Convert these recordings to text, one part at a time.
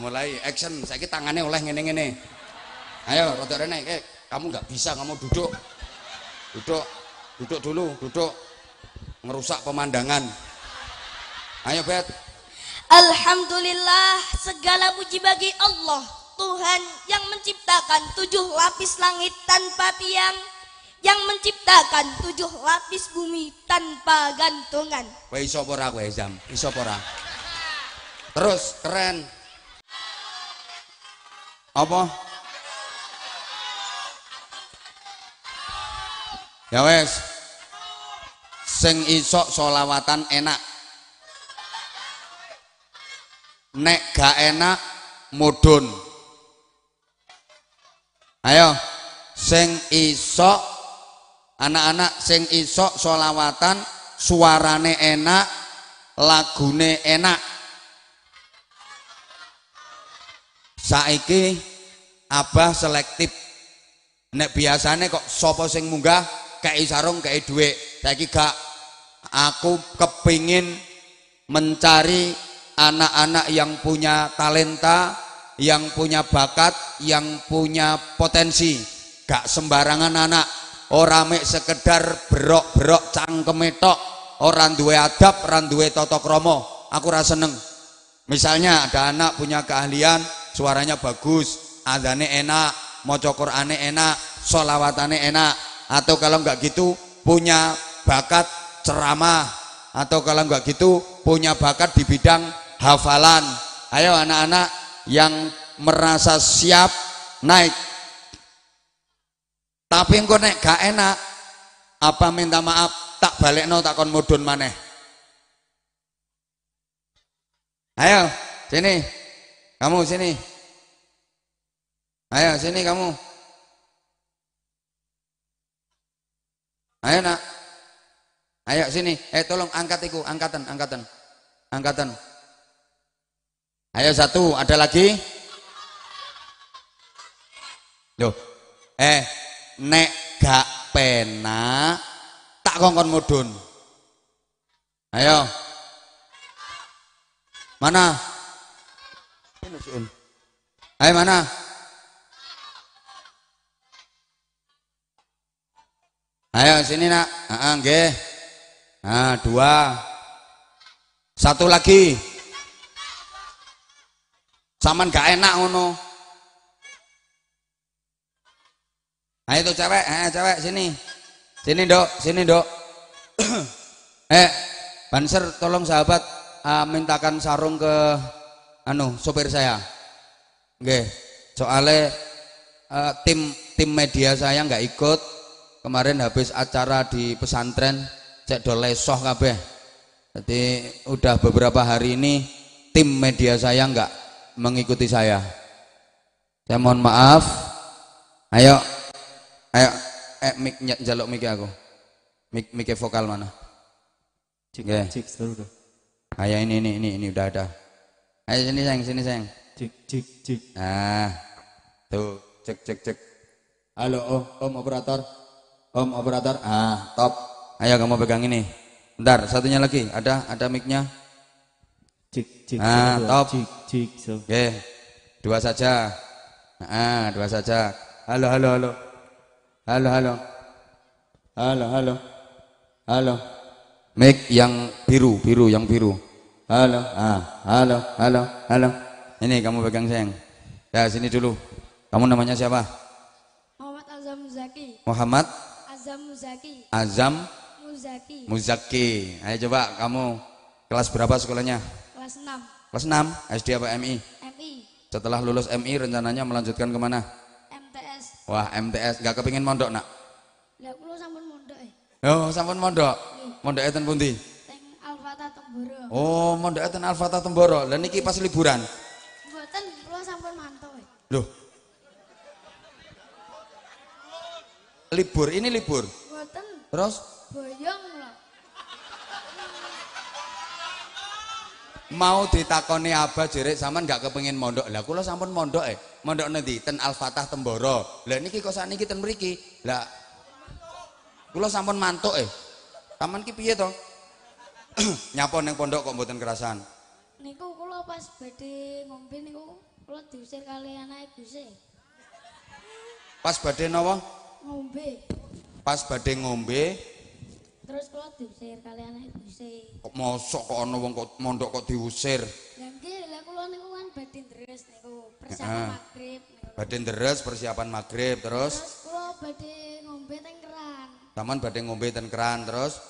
mulai action. Saya tangannya oleh ngene-ngene. Ayo, rotor rene. Eh, kamu nggak bisa, kamu duduk. Duduk, duduk dulu, duduk. merusak pemandangan. Ayo, Bet. Alhamdulillah, segala puji bagi Allah, Tuhan yang menciptakan tujuh lapis langit tanpa tiang, yang menciptakan tujuh lapis bumi tanpa gantungan. Kowe isopora apa Zam? Terus keren. Apa? Ya wes. Sing isok solawatan enak. Nek gak enak mudun. Ayo, sing isok anak-anak sing isok solawatan suarane enak, lagune enak. saiki abah selektif nek biasane kok sapa sing munggah kei sarung kei dhuwit saiki gak aku kepingin mencari anak-anak yang punya talenta yang punya bakat yang punya potensi gak sembarangan anak orang mek sekedar berok-berok cangkeme tok ora duwe adab orang duwe tata krama aku rasa seneng misalnya ada anak punya keahlian suaranya bagus, adane enak, mau Qur'ane enak, solawatane enak. Atau kalau enggak gitu punya bakat ceramah atau kalau enggak gitu punya bakat di bidang hafalan. Ayo anak-anak yang merasa siap naik. Tapi engko nek gak enak apa minta maaf tak balik no tak kon mudun maneh. Ayo, sini. Kamu sini. Ayo sini kamu. Ayo nak. Ayo sini. Eh tolong angkat iku, angkatan, angkatan. Angkatan. Ayo satu, ada lagi? Loh. Eh, nek gak pena tak kongkon mudun. Ayo. Mana? Un? Ayo mana? Ayo sini nak. Ah, Nah, dua. Satu lagi. Saman gak enak ngono. Ayo tuh cewek, eh cewek sini. Sini, Dok. Sini, Dok. eh, Banser tolong sahabat uh, mintakan sarung ke anu sopir saya. oke Soale uh, tim tim media saya nggak ikut kemarin habis acara di pesantren cek do lesoh kabeh. Jadi udah beberapa hari ini tim media saya nggak mengikuti saya. Saya mohon maaf. Ayo, ayo, eh mik jaluk mik aku. Mik mik vokal mana? Cik, Cik seru Ayo ini ini ini ini udah ada. Ayo sini sayang, sini sayang. Cik cik cik. ah Tuh, cek cek cek. Halo oh Om operator. Om operator. Ah, top. Ayo kamu pegang ini. Bentar, satunya lagi. Ada ada mic-nya. Cik cik. Ah, top. Cik cik. So. Oke. Okay. Dua saja. Ah, dua saja. Halo, halo, halo. Halo, halo. Halo, halo. Halo. Mic yang biru, biru, yang biru halo, ah, halo, halo, halo. Ini kamu pegang sayang. Ya sini dulu. Kamu namanya siapa? Muhammad Azam Muzaki. Muhammad? Azam Muzaki. Azam? Muzaki. Muzaki. Ayo coba kamu kelas berapa sekolahnya? Kelas 6. Kelas 6? SD apa MI? MI. Setelah lulus MI rencananya melanjutkan kemana? MTS. Wah MTS. Gak kepingin mondok nak? Lah kula sampun mondok eh. Oh sampun mondok. Iya. Mondok ten pundi? Oh, mondok ten Alfata Temboro. Lah niki pas liburan. Mboten, kula sampun mantau. Loh. Libur, ini libur. Mboten. Terus? Boyong lho. Mau ditakoni apa jerek sampean gak kepengin mondok. Lah kula sampun mondok eh. Mondok nanti ten Alfatah Temboro. Lah niki kok sakniki ten mriki. Lah kula sampun mantuk eh. Taman ki piye to? nyapon yang pondok kok mboten kerasan niku kula pas badhe ngombe niku kula diusir kali anake Guse pas badhe napa ngombe pas badhe ngombe terus kula diusir kali anake Guse kok mosok kok ana wong kok mondok kok diusir lha nggih lha kula niku kan badhe ndres niku persiapan magrib badhe ndres persiapan magrib terus terus kula badhe ngombe teng keran Taman badhe ngombe ten keran terus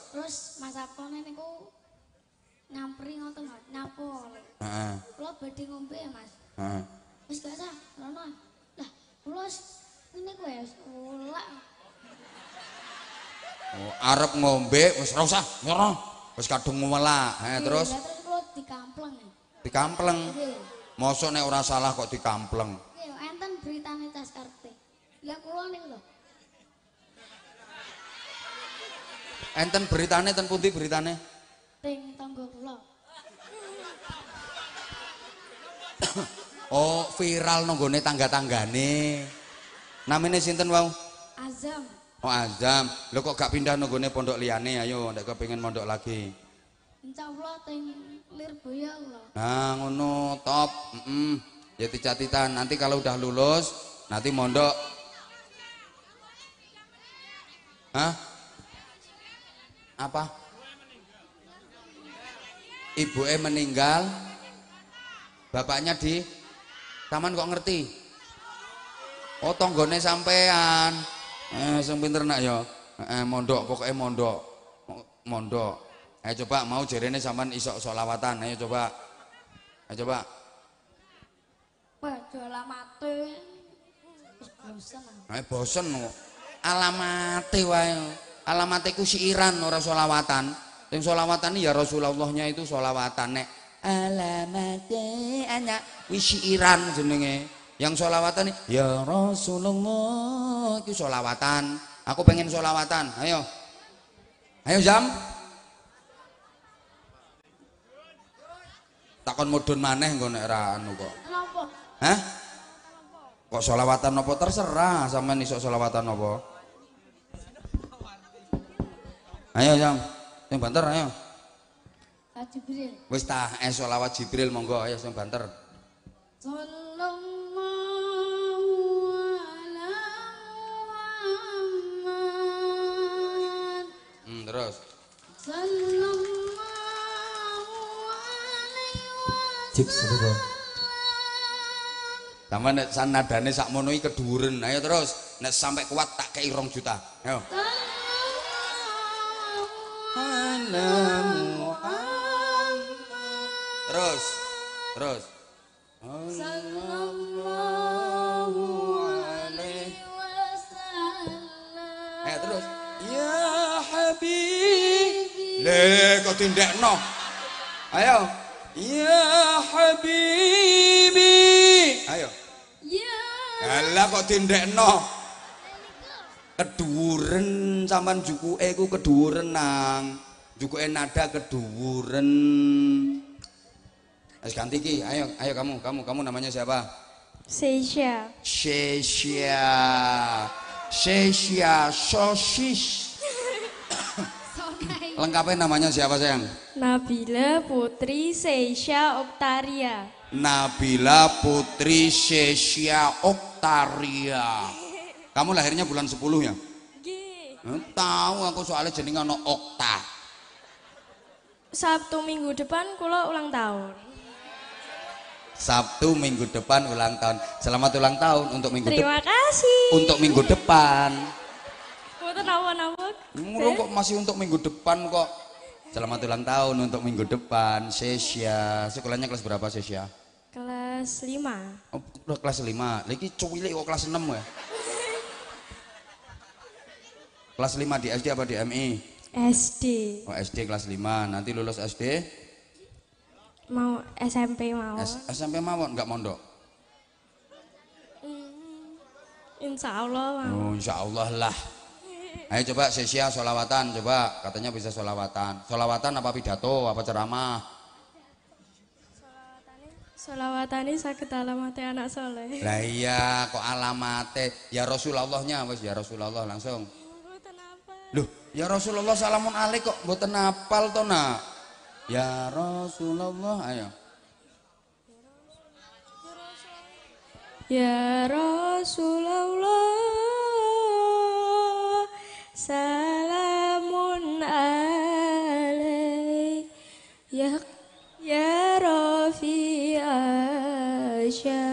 ngombe wis ora usah nyerah wis kadung ngewelak ha iya, terus dikampleng dikampleng iya. mosok nek ora salah kok dikampleng iya enten beritane tas karte ya kula ning lho enten beritane ten pundi beritane ting tangga kula oh viral nonggone tangga-tanggane namine sinten wau Oh azam, lo kok gak pindah nunggone pondok liane ayo, ndak pengen mondok lagi. Insyaallah teng Lirboyo Allah. Nah, ngono top. Mm -mm. Ya cita nanti kalau udah lulus nanti mondok. Hah? Apa? Ibu E meninggal. Bapaknya di Taman kok ngerti? Oh, tonggone sampean. Eh, sing pinter nak ya. Eh, mondok pokoknya mondok. Mondok. Ayo eh, coba mau jarene sampean isok solawatan. Ayo coba. Ayo coba. Padha alamate. Bosen. Eh bosen kok. Alamate wae. Alamate ku siiran ora solawatan. Sing solawatan ya Rasulullahnya itu solawatan nek. Alamate anak wis siiran jenenge yang sholawatan nih ya Rasulullah itu sholawatan. aku pengen sholawatan. ayo ayo jam takon mudun maneh engko nek ra anu kok hah kok sholawatan apa terserah sama iso sholawatan apa ayo jam yang banter ayo Jibril. Wis tak eh sholawat Jibril monggo ayo sing banter. Tolong Terus. Sallallahu alaihi wasallam. Cip nek sanadane keduren. Ayo terus. Nek sampai kuat tak kei rong juta. Ayo. Terus. Terus. no, Ayo. Ya habibi. Ayo. Ya. Allah kok no. Keduren sampean juku ego keduren nang. juku nada keduren. Ayo ganti ki. Ayo, ayo kamu, kamu, kamu namanya siapa? Sesia. Sesia. Sesia. sosis. Lengkapnya namanya siapa sayang? Nabila Putri Sesha Oktaria. Nabila Putri Sesha Oktaria. Kamu lahirnya bulan 10 ya? Tahu aku soalnya jenenge no Okta. Sabtu minggu depan kula ulang tahun. Sabtu minggu depan ulang tahun. Selamat ulang tahun untuk minggu depan. Terima kasih. Untuk minggu depan. Mboten nawon Ngurung eh? kok masih untuk minggu depan kok. Selamat ulang tahun untuk minggu depan. Sesia, sekolahnya kelas berapa Sesia? Kelas 5. Oh, kelas 5. Lagi cuwilik kok kelas 6 ya. Kelas 5 di SD apa di MI? SD. Oh, SD kelas 5. Nanti lulus SD? Mau SMP mau. S SMP mau enggak mondok? Hmm, insya Allah Bang. Oh, insya Allah lah. Ayo coba Sesia solawatan coba katanya bisa solawatan. Solawatan apa pidato apa ceramah? solawatan ini sakit alamatnya anak soleh. Lah iya kok alamatnya ya Rasulullahnya wes ya Rasulullah langsung. Loh ya Rasulullah salamun alaik kok mboten hafal to nak? Ya Rasulullah ayo. Ya Rasulullah salamun alaik ya ya rafi asya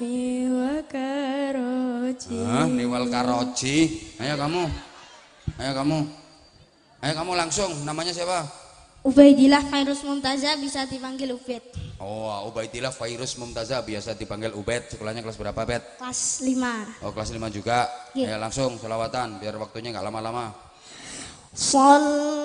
miwal karoji ah, Niwal karoji ayo kamu ayo kamu ayo kamu langsung namanya siapa Ubaidillah Virus Mumtaza bisa dipanggil Ubed. Oh, Ubaidillah Virus Mumtaza biasa dipanggil Ubed. Sekolahnya kelas berapa, Bet? Kelas 5. Oh, kelas 5 juga. Ya, langsung selawatan biar waktunya nggak lama-lama. Sallallahu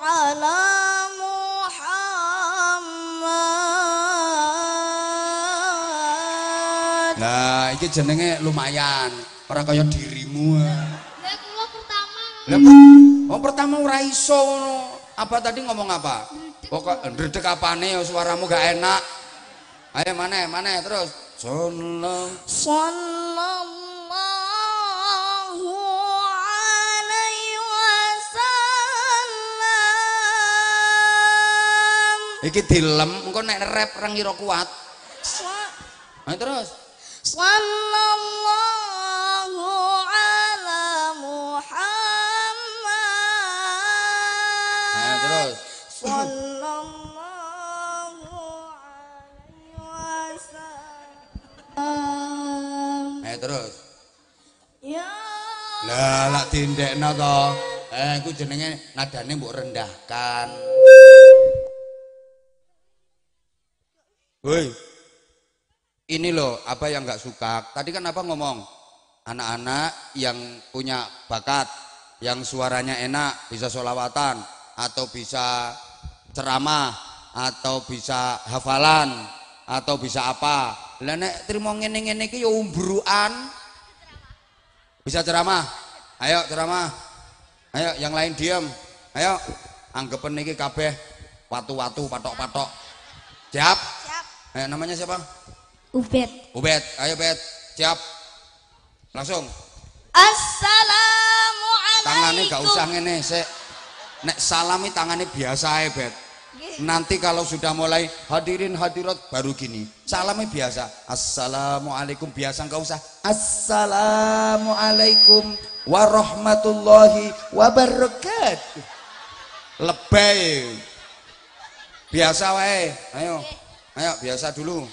ala Muhammad. Nah, ini jenenge lumayan. Orang kaya dirimu. Nah. Oh pertama urai iso Apa tadi ngomong apa? Pokok oh, apa nih? Oh, suaramu gak enak. Ayo mana mana terus. Sallallahu Sallallahu Iki dilem engko nek rep rang kuat. Ayo terus. Sallallahu dindek to. Eh ku jenenge nadane mbok rendahkan. Woi. Ini loh apa yang nggak suka. Tadi kan apa ngomong? Anak-anak yang punya bakat, yang suaranya enak, bisa solawatan, atau bisa ceramah, atau bisa hafalan, atau bisa apa. Lah nek trimo ngene-ngene iki ya umbruan. Bisa ceramah. Ayo ceramah. Ayo yang lain diam. Ayo anggapan niki kabeh watu-watu patok-patok. Siap? Ayo eh, namanya siapa? Ubed. Ubed. Ayo Ubed. Siap. Langsung. Assalamualaikum. Tangannya gak usah ngene sik. Nek salami tangannya biasa ae, Bet. Nanti kalau sudah mulai hadirin hadirat baru gini. Salamnya biasa. Assalamualaikum biasa enggak usah. Assalamualaikum warahmatullahi wabarakatuh. Lebay. Biasa wae. Ayo. Ayo biasa dulu.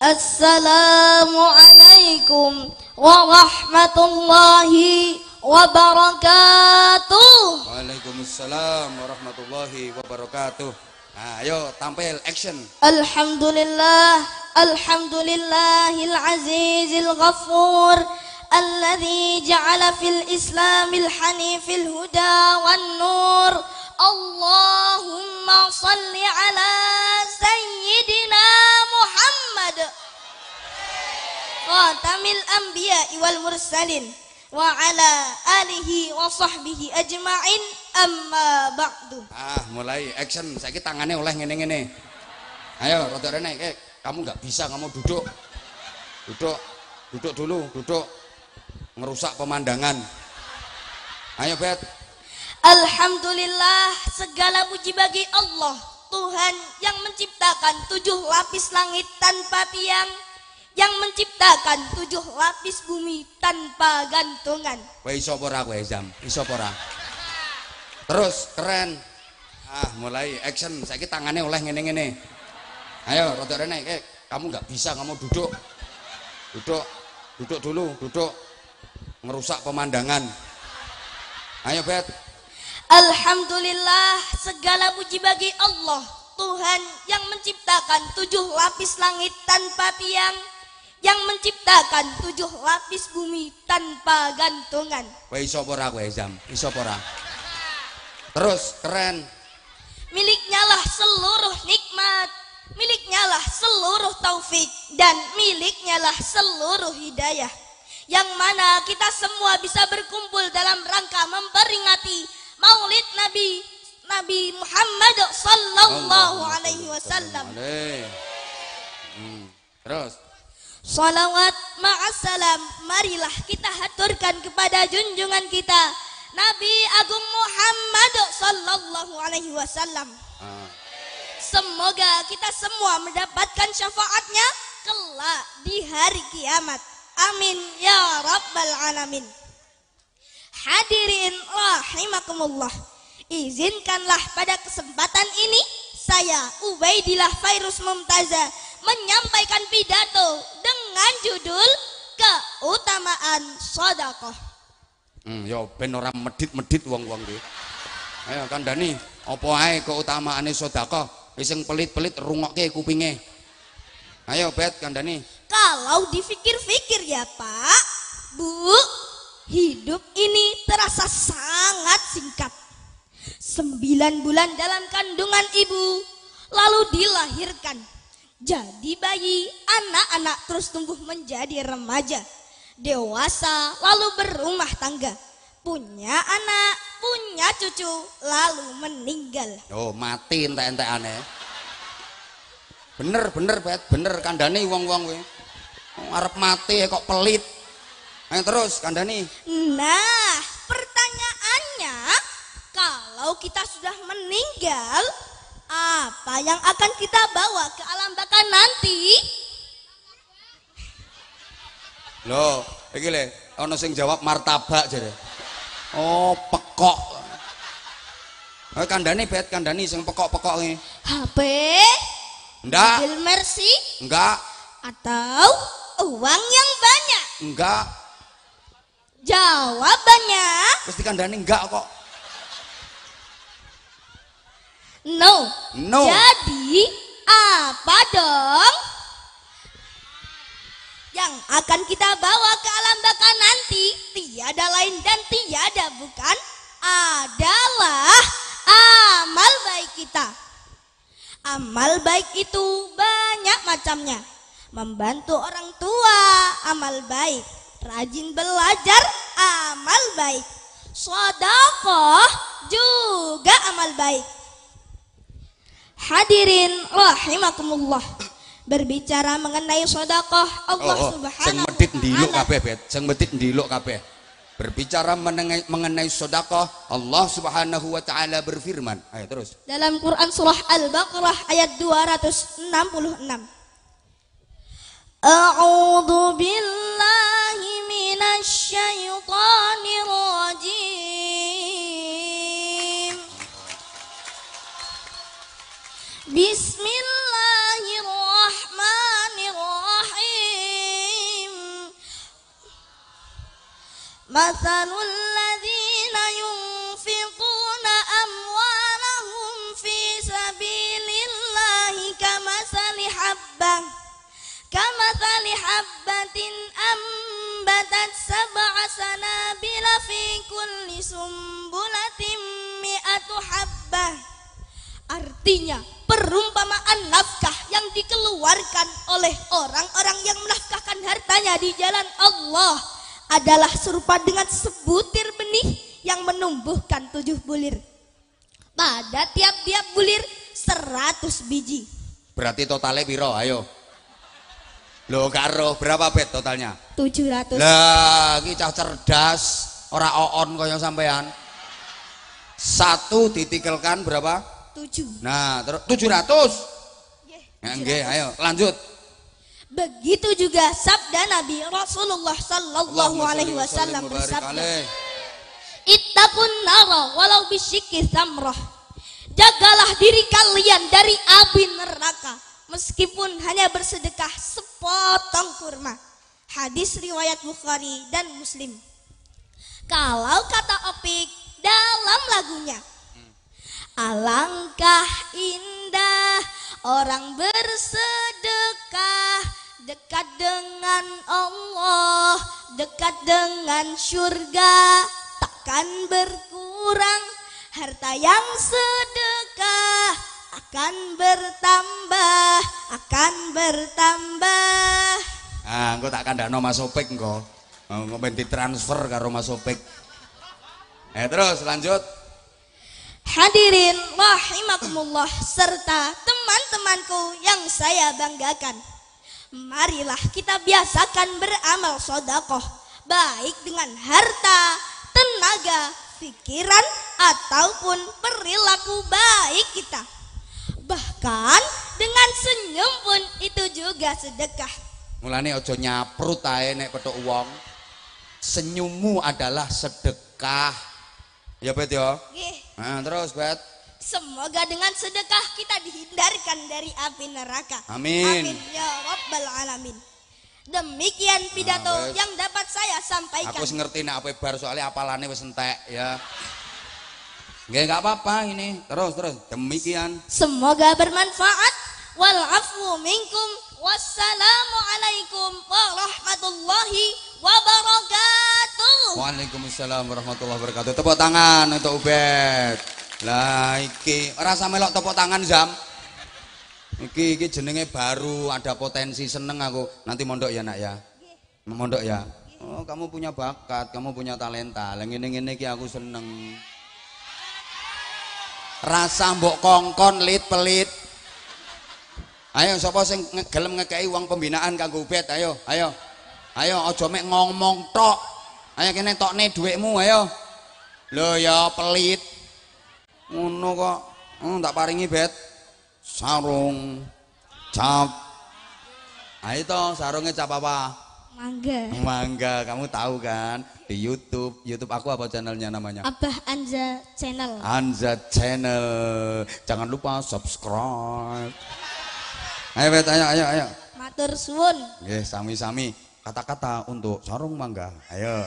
Assalamualaikum warahmatullahi wabarakatuh. Waalaikumsalam warahmatullahi wabarakatuh. Ah, ayo tampil action. Alhamdulillah, alhamdulillahil azizil ghafur alladhi ja'ala fil islamil Allahumma salli ala sayyidina Muhammad. Qatamil anbiya alihi wa sahbihi ajma'in amma ba'du ah mulai action saiki tangannya oleh ngene-ngene ayo rotok rene eh, kamu nggak bisa kamu duduk duduk duduk dulu duduk ngerusak pemandangan ayo bet Alhamdulillah segala puji bagi Allah Tuhan yang menciptakan tujuh lapis langit tanpa tiang yang menciptakan tujuh lapis bumi tanpa gantungan. Kowe iso apa ora kowe, Terus keren. Ah, mulai action. kira tangannya oleh ngene-ngene. Ayo, rodok rene. Eh, kamu nggak bisa, kamu duduk. Duduk. Duduk dulu, duduk. Merusak pemandangan. Ayo, Bet. Alhamdulillah, segala puji bagi Allah, Tuhan yang menciptakan tujuh lapis langit tanpa tiang yang menciptakan tujuh lapis bumi tanpa gantungan. Kowe iso ora kowe Zam? Iso ora? Terus keren. Miliknya lah seluruh nikmat, miliknya lah seluruh taufik dan miliknya lah seluruh hidayah. Yang mana kita semua bisa berkumpul dalam rangka memperingati Maulid Nabi Nabi Muhammad sallallahu alaihi wasallam. Hmm. Terus Salawat ma'assalam Marilah kita haturkan kepada junjungan kita Nabi Agung Muhammad Sallallahu alaihi wasallam ah. Semoga kita semua mendapatkan syafaatnya Kelak di hari kiamat Amin ya Rabbal Alamin Hadirin rahimakumullah Izinkanlah pada kesempatan ini Saya Ubaidillah Fairus Mumtazah menyampaikan pidato dengan judul keutamaan sodakoh. Hmm, yo ya, ben medit-medit wong-wong iki. Ayo Kandani. opo ae keutamaan Iseng pelit pelit-pelit ke kupinge. Ayo bet Kandani. Kalau difikir-fikir ya, Pak, Bu, hidup ini terasa sangat singkat. Sembilan bulan dalam kandungan ibu, lalu dilahirkan jadi bayi, anak-anak terus tumbuh menjadi remaja, dewasa, lalu berumah tangga, punya anak, punya cucu, lalu meninggal. Oh, mati ente-ente aneh. Bener, bener, bet, bener kandani uang uang we. Ngarep mati kok pelit. Ayo terus kandani. Nah, pertanyaannya, kalau kita sudah meninggal, apa yang akan kita bawa ke alam bakar nanti? Lo, iki le, sing jawab martabak jare. Oh, pekok. Oh, eh, kandani bet kandani sing pekok pekok ini. HP? Enggak. Mobil Mercy? Enggak. Atau uang yang banyak? Enggak. Jawabannya? Pasti kandani enggak kok. No. No. Jadi apa dong yang akan kita bawa ke alam baka nanti tiada lain dan tiada bukan adalah amal baik kita. Amal baik itu banyak macamnya. Membantu orang tua, amal baik. Rajin belajar, amal baik. Sodakoh juga amal baik Hadirin rahimakumullah. Berbicara mengenai sedekah Allah oh, oh. subhanahu medit ndiluk kabeh, Bet. Sing medit ndiluk kabeh. Berbicara mengenai, mengenai sedekah Allah subhanahu wa ta'ala berfirman. Ayo terus. Dalam Quran surah Al-Baqarah ayat 266. A'udzu billahi minasy syaithanir Bismillahirrahmanirrahim Masalul ladzina yunfiquna amwalahum fi sabilillahi kamasali habbah kamasali habbatin ambatat sab'a sanabila fi kulli sumbulatin mi'atu habbah Artinya perumpamaan nafkah yang dikeluarkan oleh orang-orang yang menafkahkan hartanya di jalan Allah adalah serupa dengan sebutir benih yang menumbuhkan tujuh bulir. Pada tiap-tiap bulir seratus biji. Berarti totalnya piro? Ayo. Lo karo berapa bet totalnya? Tujuh ratus. Lagi cah cerdas, ora oon kaya sampean. Satu ditikelkan berapa? 7. Nah, terus 700. Nggih. Nggih, ayo lanjut. Begitu juga sabda Nabi Rasulullah sallallahu alaihi wasallam bersabda. Ittaqun nara walau bisyikki samrah. Jagalah diri kalian dari api neraka meskipun hanya bersedekah sepotong kurma. Hadis riwayat Bukhari dan Muslim. Kalau kata Opik dalam lagunya, Alangkah indah orang bersedekah dekat dengan Allah, dekat dengan surga, takkan berkurang harta yang sedekah akan bertambah, akan bertambah. Ah, engko tak kandakno Mas Opik engko. Engko ben ditransfer karo Mas Opik. Eh terus lanjut. Hadirin rahimakumullah serta teman-temanku yang saya banggakan. Marilah kita biasakan beramal sodakoh, baik dengan harta, tenaga, pikiran, ataupun perilaku baik kita. Bahkan dengan senyum pun itu juga sedekah. Mulane ojo nyaprut ae nek petuk uang. Senyummu adalah sedekah. Ya Bet ya. Nah, terus Bet. Semoga dengan sedekah kita dihindarkan dari api neraka. Amin. Amin ya rabbal alamin. Demikian nah, pidato nah, yang dapat saya sampaikan. Aku ngerti nih apa bar soalnya apalane wis entek ya. Gak nggak apa-apa ini. Terus terus demikian. Semoga bermanfaat. Wal afu minkum Wassalamualaikum warahmatullahi wabarakatuh. Waalaikumsalam warahmatullahi wabarakatuh. Tepuk tangan untuk Ubed. Lah iki rasa melok tepuk tangan jam. Iki iki jenenge baru ada potensi seneng aku. Nanti mondok ya nak ya. Mondok ya. Oh, kamu punya bakat, kamu punya talenta. Lah ngene-ngene iki aku seneng. Rasa mbok kongkon lit pelit. Ayo sapa sing nge gelem uang pembinaan kanggo ubet ayo ayo. Ayo aja mek ngomong tok. Ayo kene tokne dhuwitmu ayo. Lho ya pelit. Ngono kok. Hmm, tak paringi bet. Sarung cap. Ayo to sarungnya cap apa? Mangga. Mangga, kamu tahu kan di YouTube. YouTube aku apa channelnya namanya? Abah Anza Channel. Anza Channel. Jangan lupa subscribe. Ayo Bet, ayo ayo ayo. Matur suwun. Nggih, sami-sami. Kata-kata untuk sarung mangga. Ayo.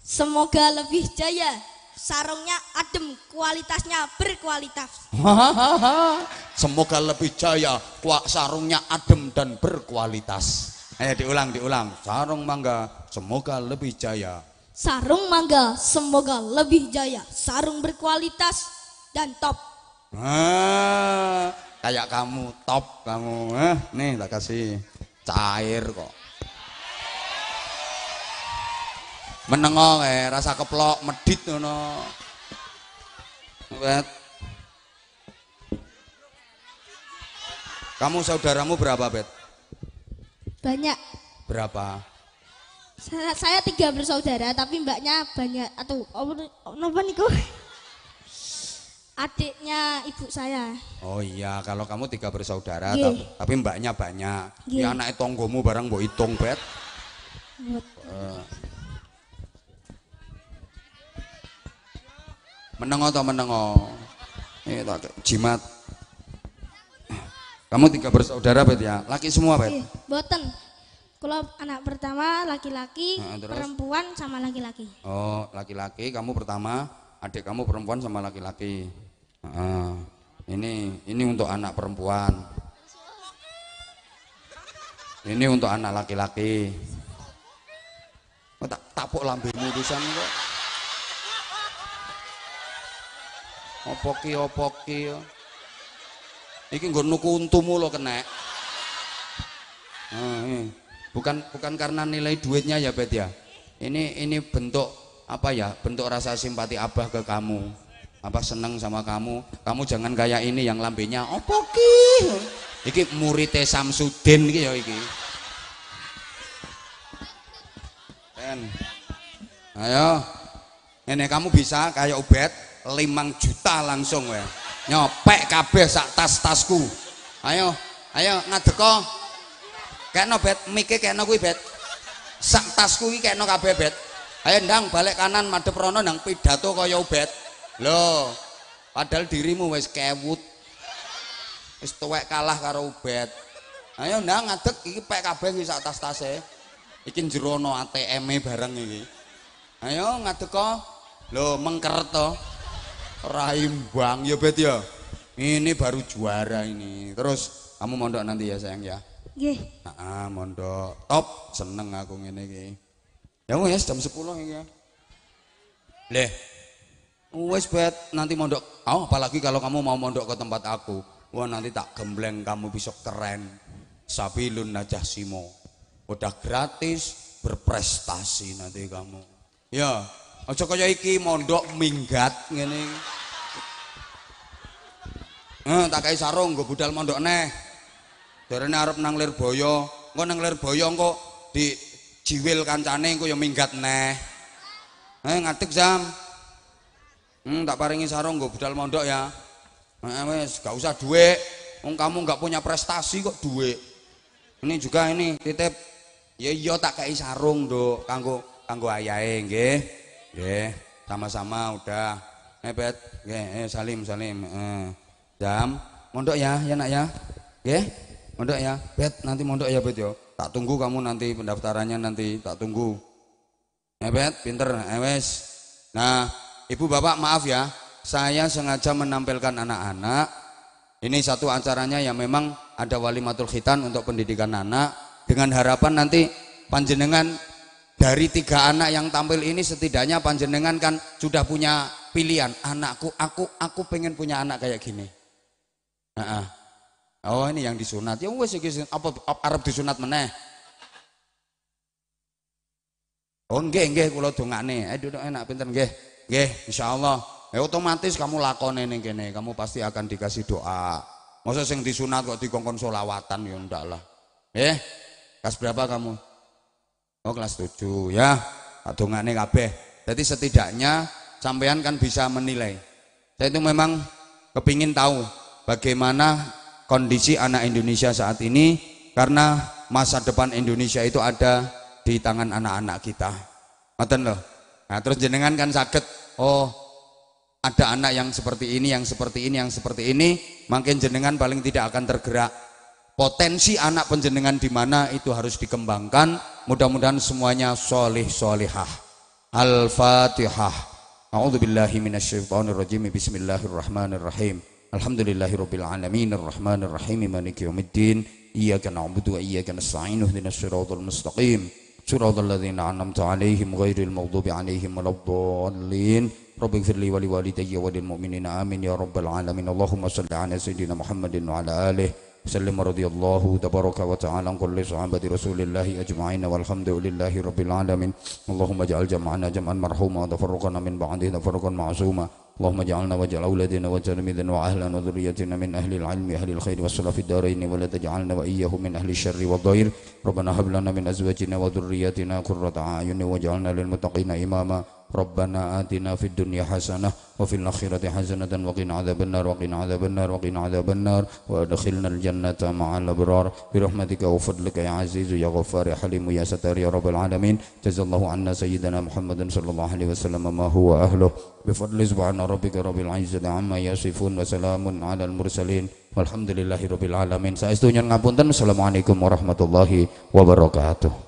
Semoga lebih jaya. Sarungnya adem, kualitasnya berkualitas. Semoga lebih jaya, kuak sarungnya adem dan berkualitas. Ayo diulang, diulang. Sarung mangga, semoga lebih jaya. Sarung mangga, semoga lebih jaya. Sarung berkualitas dan top. Ah, kayak kamu top kamu eh, nih tak kasih cair kok menengok eh rasa keplok medit no bet kamu saudaramu berapa bet banyak berapa saya, saya tiga bersaudara tapi mbaknya banyak atau oh niku adiknya ibu saya. Oh iya, kalau kamu tiga bersaudara, tapi, tapi mbaknya banyak. Yeah. Ya anak tonggomu barang mbok hitung bet. Uh. Eh. Menengo atau menengo? Ini iya tak jimat. Kamu tiga bersaudara bet ya, laki semua bet. Yeah. Boten. Kalau anak pertama laki-laki, nah, perempuan sama laki-laki. Oh, laki-laki kamu pertama, adik kamu perempuan sama laki-laki uh, ini ini untuk anak perempuan ini untuk anak laki-laki tak tapuk lambemu pisan kok opo ki opo ki iki nggo nuku untumu lo kena Uh, eh. bukan bukan karena nilai duitnya ya Bet ya ini ini bentuk apa ya bentuk rasa simpati abah ke kamu apa seneng sama kamu kamu jangan kayak ini yang lambenya opo ki iki murite Samsudin iki ya iki Ten. ayo ini kamu bisa kayak ubet limang juta langsung ya nyopek kabeh sak tas tasku ayo ayo ngadeko kayakno bet mikir kayakno kuwi bet sak tasku iki kayakno kabeh bet ayo ndang balik kanan madep rono ndang pidato kaya ubet Loh, padahal dirimu wis kewut. Wis tuwek kalah karo ubet. Ayo ndang ngadeg iki pek kabeh iki sak tas-tase. Iki jero ATM-e bareng iki. Ayo ngadeg kok. Loh, mengker to. Raimbang ya bet ya. Ini baru juara ini. Terus kamu mondok nanti ya sayang ya. Nggih. ah mondok. Top, seneng aku ngene iki. Ya wis jam 10 iki ya. Leh, Wes bet, nanti mondok. Oh, apalagi kalau kamu mau mondok ke tempat aku. Wah, nanti tak gembleng kamu besok keren. Sabilun najah simo. Udah gratis, berprestasi nanti kamu. Ya, aja kaya iki mondok minggat ngene. Eh, tak kai sarung nggo budal mondok neh. Darene arep nang Lirboyo. Engko nang Lirboyo engko di jiwil kancane engko ya minggat neh. Eh, ngadeg jam. Hmm, tak paringi sarung gue budal mondok ya. Eh, wes, gak usah duit. Wong kamu gak punya prestasi kok duit. Ini juga ini titip. Ya iya tak kei sarung, do, kanggo kanggo ayahe nggih. Nggih, sama-sama udah. Nebet, nggih, eh, salim salim. Eh. Jam mondok ya, ya nak ya. Nggih. Mondok ya. Bet nanti mondok ya, Bet yo. Tak tunggu kamu nanti pendaftarannya nanti tak tunggu. Nebet, pinter, eh, wes. Nah, Ibu Bapak maaf ya, saya sengaja menampilkan anak-anak. Ini satu acaranya yang memang ada wali matul khitan untuk pendidikan anak dengan harapan nanti panjenengan dari tiga anak yang tampil ini setidaknya panjenengan kan sudah punya pilihan anakku aku aku pengen punya anak kayak gini nah, oh ini yang disunat ya wes apa Arab disunat meneh oh kalau tuh kula Eh duduk enak pinter enggak. Nggih, insyaallah. Ya otomatis kamu lakone ini kene, kamu pasti akan dikasih doa. Masa sing disunat kok dikongkon solawatan ya ndak lah. Nggih. Kelas berapa kamu? Oh, kelas 7 ya. enggak nih kabeh. Jadi setidaknya sampean kan bisa menilai. Saya itu memang kepingin tahu bagaimana kondisi anak Indonesia saat ini karena masa depan Indonesia itu ada di tangan anak-anak kita. Maten loh. Nah, terus jenengan kan sakit oh ada anak yang seperti ini, yang seperti ini, yang seperti ini, makin jenengan paling tidak akan tergerak. Potensi anak penjenengan di mana itu harus dikembangkan. Mudah-mudahan semuanya solih solihah. Al-Fatihah. A'udzubillahi minasyaitonirrajim. Bismillahirrahmanirrahim. Alhamdulillahirabbil alamin arrahmanirrahim maliki yaumiddin. Iyyaka na'budu wa iyyaka nasta'in. Ihdinash shiratal mustaqim. صراط الذين أنعمت عليهم غير المغضوب عليهم ولا الضالين رب اغفر لي ولوالدي وللمؤمنين آمين يا رب العالمين اللهم صل على سيدنا محمد وعلى آله وسلم رضي الله تبارك وتعالى عن كل صحابة رسول الله أجمعين والحمد لله رب العالمين اللهم اجعل جمعنا جمعا مرحوما وتفرقنا من بعده تفرقا معصوما اللهم اجعلنا واجعل أولادنا وتلاميذنا وأهلنا وذريتنا من أهل العلم وأهل الخير والصلاة في الدارين ولا تجعلنا وإياهم من أهل الشر والضير ربنا هب لنا من أزواجنا وذرياتنا قرة أعين واجعلنا للمتقين إماما ربنا آتنا في الدنيا حسنة وفي الآخرة حسنة وقنا عذاب النار وقنا عذاب النار وقنا عذاب النار وأدخلنا الجنة مع الأبرار برحمتك وفضلك يا عزيز يا غفار يا حليم يا ستار يا رب العالمين جزا الله عنا سيدنا محمد صلى الله عليه وسلم ما هو أهله بفضل سبحان ربك رب العزة عما يصفون وسلام على المرسلين والحمد لله رب العالمين سأستونيون ngapunten Assalamualaikum warahmatullahi wabarakatuh